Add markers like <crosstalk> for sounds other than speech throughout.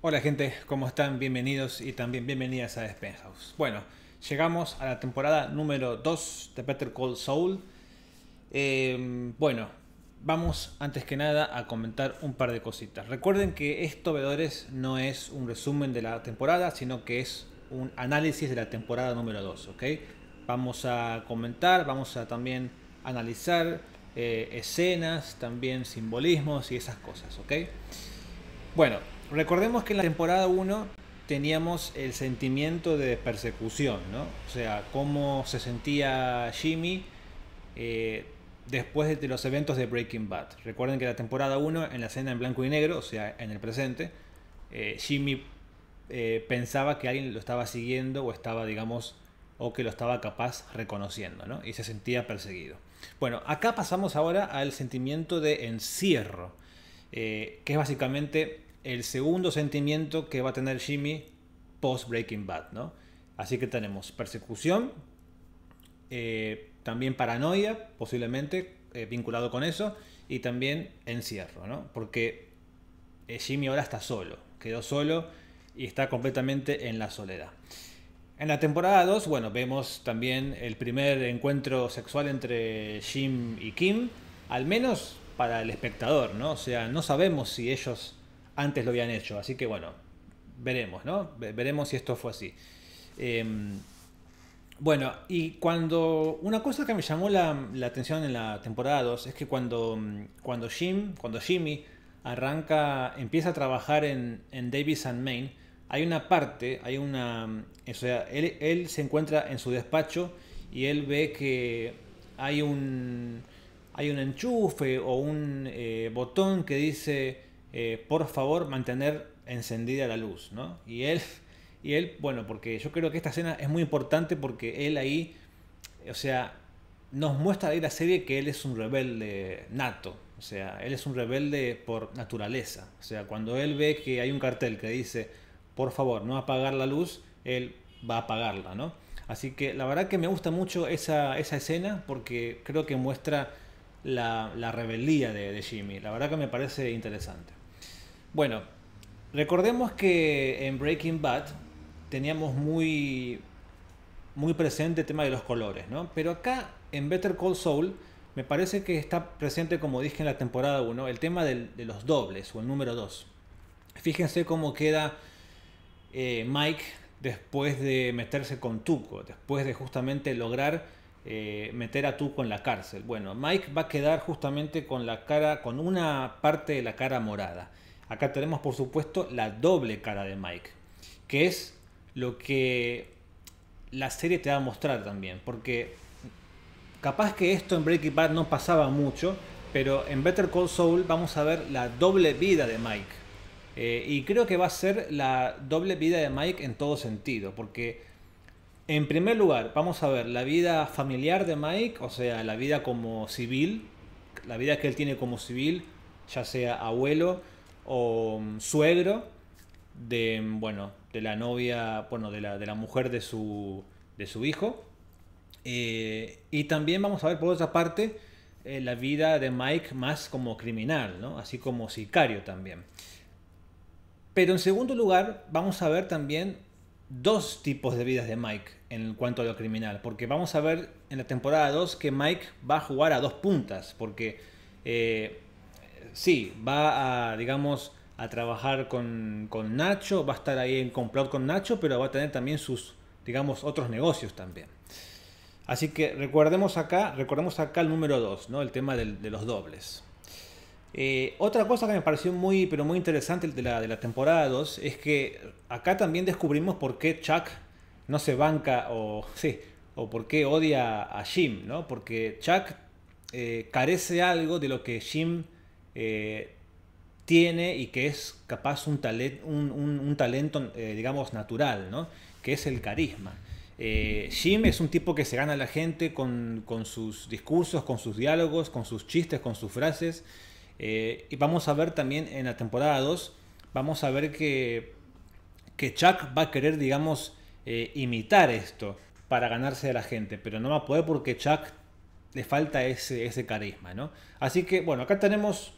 Hola gente, ¿cómo están? Bienvenidos y también bienvenidas a House. Bueno, llegamos a la temporada número 2 de Better Call Soul. Eh, bueno, vamos antes que nada a comentar un par de cositas. Recuerden que esto, veedores, no es un resumen de la temporada, sino que es un análisis de la temporada número 2, ¿ok? Vamos a comentar, vamos a también analizar eh, escenas, también simbolismos y esas cosas, ¿ok? Bueno, recordemos que en la temporada 1 teníamos el sentimiento de persecución, ¿no? O sea, cómo se sentía Jimmy eh, después de los eventos de Breaking Bad. Recuerden que la temporada 1, en la escena en blanco y negro, o sea, en el presente, eh, Jimmy eh, pensaba que alguien lo estaba siguiendo o estaba, digamos, o que lo estaba capaz reconociendo, Y se sentía perseguido. Bueno, acá pasamos ahora al sentimiento de encierro, eh, que es básicamente el segundo sentimiento que va a tener Jimmy post Breaking Bad, ¿no? Así que tenemos persecución, eh, también paranoia, posiblemente vinculado con eso, y también encierro, Porque Jimmy ahora está solo, quedó solo y está completamente en la soledad. En la temporada 2, bueno, vemos también el primer encuentro sexual entre Jim y Kim, al menos para el espectador, ¿no? O sea, no sabemos si ellos antes lo habían hecho, así que bueno, veremos, ¿no? Veremos si esto fue así. Em, bueno, y cuando. Una cosa que me llamó la, atención en la temporada 2 es que cuando, cuando Jim, cuando Jimmy arranca, empieza a trabajar en, en Davis and Main hay una parte, hay una... Mm, o sea, él, se encuentra en su despacho y él ve que hay un, hay un enchufe o un eh, botón que dice, eh, por favor, mantener encendida la luz, ¿no? Y él, y él, bueno, porque yo creo que esta escena es muy importante porque él ahí, o sea, nos muestra ahí la serie que él es un rebelde nato, o sea, él es un rebelde por naturaleza, o sea, cuando él ve que hay un cartel que dice, por favor, no apagar la luz, él va a apagarla, ¿no? Así que la verdad que me gusta mucho esa, escena porque creo que muestra la, rebeldía de, Jimmy. La verdad que me parece interesante. Bueno, recordemos que en Breaking Bad teníamos muy, muy presente el tema de los colores, ¿no? Pero acá en Better Call Saul me parece que está presente, como dije en la temporada 1, el tema de los dobles o el número 2. Fíjense cómo queda eh, Mike después de meterse con Tuco, después de justamente lograr eh, meter a Tuco en la cárcel. Bueno, Mike va a quedar justamente con la cara, con una parte de la cara morada. Acá tenemos, por supuesto, la doble cara de Mike, que es lo que la serie te va a mostrar también, porque capaz que esto en Breaking Bad no pasaba mucho, pero en Better Call Saul vamos a ver la doble vida de Mike eh, y creo que va a ser la doble vida de Mike en todo sentido, porque en primer lugar vamos a ver la vida familiar de Mike, o sea, la vida como civil, la vida que él tiene como civil, ya sea abuelo o mm, suegro de, mm, bueno, de la novia, bueno, de la, de la mujer de su, de su hijo. Eh, y también vamos a ver por otra parte eh, la vida de Mike más como criminal, así como sicario también. Pero en segundo lugar, vamos a ver también dos tipos de vidas de Mike en cuanto a lo criminal, porque vamos a ver en la temporada 2 que Mike va a jugar a dos puntas, porque eh, sí, va a, digamos, a trabajar con, Nacho, va a estar ahí en complot con Nacho, pero va a tener también sus, digamos, otros negocios también. Así que recordemos acá, recordemos acá el número 2, ¿no? el tema de los dobles. Eh, otra cosa que me pareció muy, pero muy interesante de la, de temporada 2 es que acá también descubrimos por qué Chuck no se banca o, <laughs> sí, o por qué odia a Jim, ¿no? Porque Chuck eh, carece algo de lo que Jim eh, tiene y que es capaz un, talento, digamos, natural, Que es el carisma. Jim es un tipo que se gana a la gente con, con, sus discursos, con sus diálogos, con sus chistes, con sus frases. Eh, y vamos a ver también en la temporada 2, vamos a ver que, que Chuck va a querer, digamos, eh, imitar esto para ganarse a la gente, pero no va a poder porque Chuck le falta ese, carisma, ¿no? Así que, bueno, acá tenemos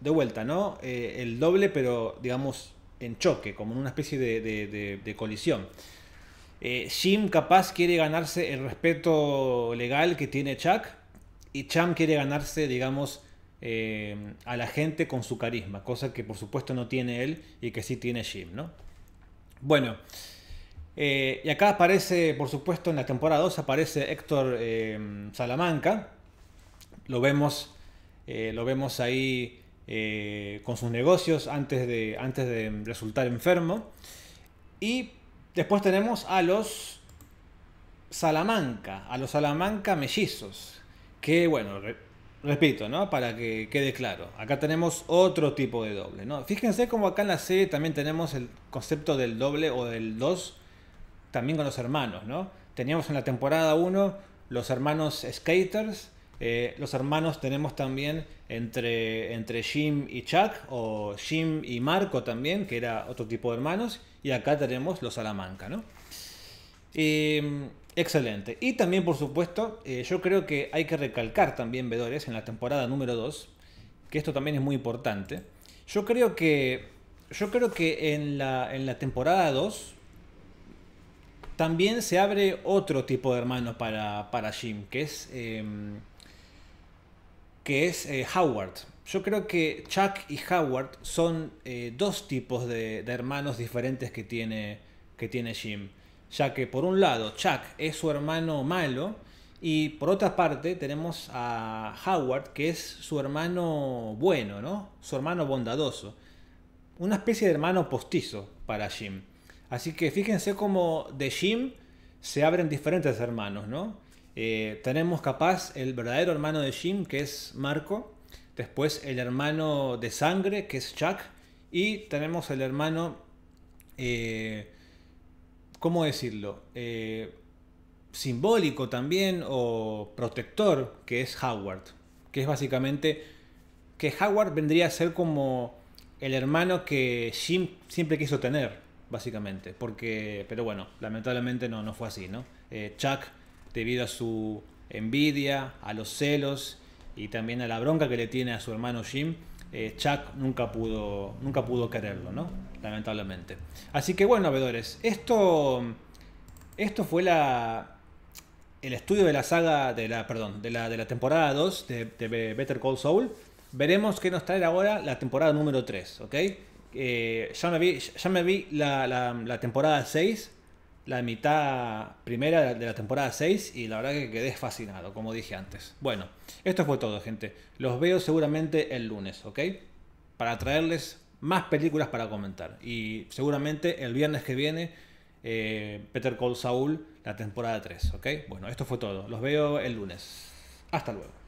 de vuelta, ¿no? Eh, el doble, pero digamos en choque, como en una especie de, colisión. Jim capaz quiere ganarse el respeto legal que tiene Chuck y Cham quiere ganarse, digamos, eh, a la gente con su carisma, cosa que por supuesto no tiene él y que sí tiene Jim, ¿no? Bueno, eh, y acá aparece, por supuesto, en la temporada 2 aparece Héctor eh, Salamanca, lo vemos, lo vemos ahí con sus negocios antes de, antes de resultar enfermo, y después tenemos a los Salamanca, a los Salamanca mellizos, que bueno, Repito, ¿no? Para que quede claro. Acá tenemos otro tipo de doble, ¿no? Fíjense como acá en la serie también tenemos el concepto del doble o del 2 también con los hermanos, ¿no? Teníamos en la temporada 1 los hermanos skaters, eh, los hermanos tenemos también entre, entre Jim y Chuck, o Jim y Marco también, que era otro tipo de hermanos, y acá tenemos los Salamanca, ¿no? Excelente. Y también, por supuesto, eh, yo creo que hay que recalcar también, Vedores, en la temporada número 2, que esto también es muy importante. Yo creo que, yo creo que en, la, en la temporada 2 también se abre otro tipo de hermano para, Jim, que es, em, que es eh, Howard. Yo creo que Chuck y Howard son eh, dos tipos de, de hermanos diferentes que tiene, que tiene Jim ya que por un lado Chuck es su hermano malo y por otra parte tenemos a Howard, que es su hermano bueno, ¿no? Su hermano bondadoso. Una especie de hermano postizo para Jim. Así que fíjense cómo de Jim se abren diferentes hermanos, ¿no? Eh, tenemos capaz el verdadero hermano de Jim, que es Marco. Después el hermano de sangre, que es Chuck. Y tenemos el hermano eh, ¿cómo decirlo? Eh, simbólico también o protector, que es Howard, que es básicamente que Howard vendría a ser como el hermano que Jim siempre quiso tener, básicamente, porque, pero bueno, lamentablemente no, no fue así, ¿no? Eh, Chuck, debido a su envidia, a los celos y también a la bronca que le tiene a su hermano Jim, eh, Chuck nunca pudo, nunca pudo quererlo, ¿no? lamentablemente. Así que bueno, veedores, esto, esto fue la, el estudio de la saga, de la, perdón, de la, de la temporada 2 de, Better Call Saul. Veremos qué nos trae ahora la temporada número 3, ¿ok? Eh, ya me vi, ya me vi la, la, la temporada 6, la mitad primera de la temporada 6 y la verdad que quedé fascinado, como dije antes. Bueno, esto fue todo, gente. Los veo seguramente el lunes, ¿ok? Para traerles más películas para comentar. Y seguramente el viernes que viene, Peter eh, Cole Saul, la temporada 3, ¿ok? Bueno, esto fue todo. Los veo el lunes. Hasta luego.